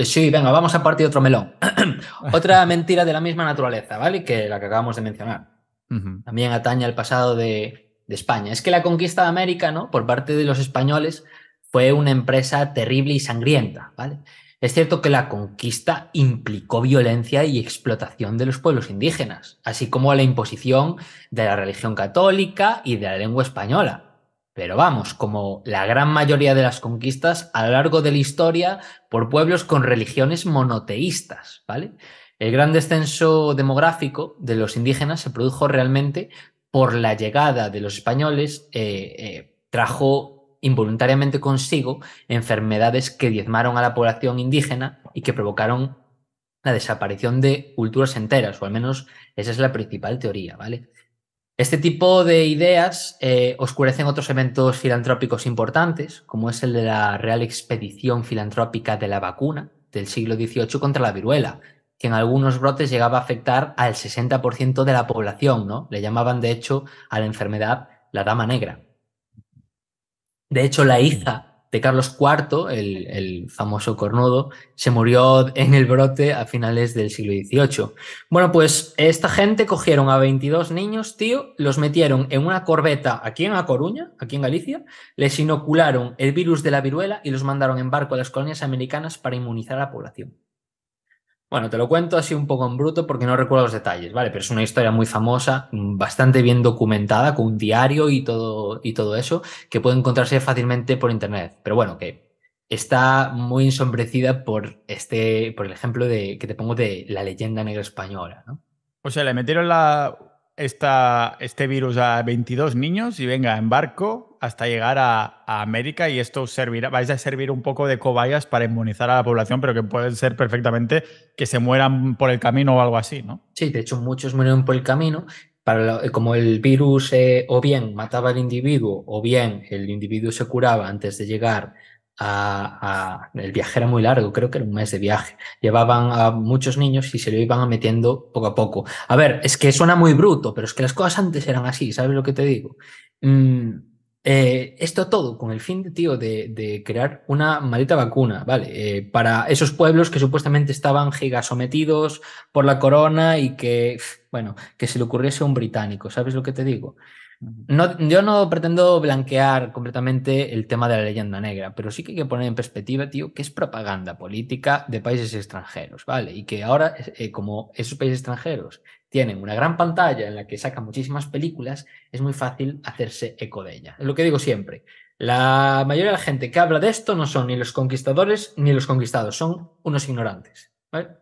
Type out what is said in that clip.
Eh, sí, venga, vamos a partir otro melón. Otra mentira de la misma naturaleza, ¿vale? Que la que acabamos de mencionar. También ataña al pasado de, de, España. Es que la conquista de América, ¿no? Por parte de los españoles fue una empresa terrible y sangrienta, ¿vale? Es cierto que la conquista implicó violencia y explotación de los pueblos indígenas, así como la imposición de la religión católica y de la lengua española pero vamos, como la gran mayoría de las conquistas a lo largo de la historia por pueblos con religiones monoteístas, ¿vale? El gran descenso demográfico de los indígenas se produjo realmente por la llegada de los españoles, eh, eh, trajo involuntariamente consigo enfermedades que diezmaron a la población indígena y que provocaron la desaparición de culturas enteras, o al menos esa es la principal teoría, ¿vale? Este tipo de ideas eh, oscurecen otros eventos filantrópicos importantes, como es el de la Real Expedición Filantrópica de la Vacuna del siglo XVIII contra la viruela, que en algunos brotes llegaba a afectar al 60% de la población, ¿no? Le llamaban, de hecho, a la enfermedad la Dama Negra. De hecho, la iza de Carlos IV, el, famoso cornudo, se murió en el brote a finales del siglo XVIII. Bueno, pues esta gente cogieron a 22 niños, tío, los metieron en una corbeta aquí en A Coruña, aquí en Galicia, les inocularon el virus de la viruela y los mandaron en barco a las colonias americanas para inmunizar a la población. Bueno, te lo cuento así un poco en bruto porque no recuerdo los detalles, ¿vale? Pero es una historia muy famosa, bastante bien documentada, con un diario y todo, y todo eso, que puede encontrarse fácilmente por internet. Pero bueno, que está muy ensombrecida por este, por el ejemplo de, que te pongo de la leyenda negra española, ¿no? O sea, le metieron la, este virus a 22 niños y venga, en barco hasta llegar a, América y esto servirá, vais a servir un poco de cobayas para inmunizar a la población, pero que puede ser perfectamente que se mueran por el camino o algo así, ¿no? Sí, de hecho muchos murieron por el camino. Para eh, como el virus eh, o bien mataba al individuo o bien el individuo se curaba antes de llegar el viaje era muy largo, creo que era un mes de viaje. Llevaban a muchos niños y se lo iban metiendo poco a poco. A ver, es que suena muy bruto, pero es que las cosas antes eran así, ¿sabes lo que te digo? Mm, eh, esto todo con el fin, tío, de, crear una maldita vacuna, ¿vale? Eh, para esos pueblos que supuestamente estaban gigasometidos por la corona y que, bueno, que se le ocurriese a un británico, ¿sabes lo que te digo? No, yo no pretendo blanquear completamente el tema de la leyenda negra, pero sí que hay que poner en perspectiva, tío, que es propaganda política de países extranjeros, ¿vale? Y que ahora, eh, como esos países extranjeros tienen una gran pantalla en la que sacan muchísimas películas, es muy fácil hacerse eco de ella. Es lo que digo siempre. La mayoría de la gente que habla de esto no son ni los conquistadores ni los conquistados, son unos ignorantes, ¿vale?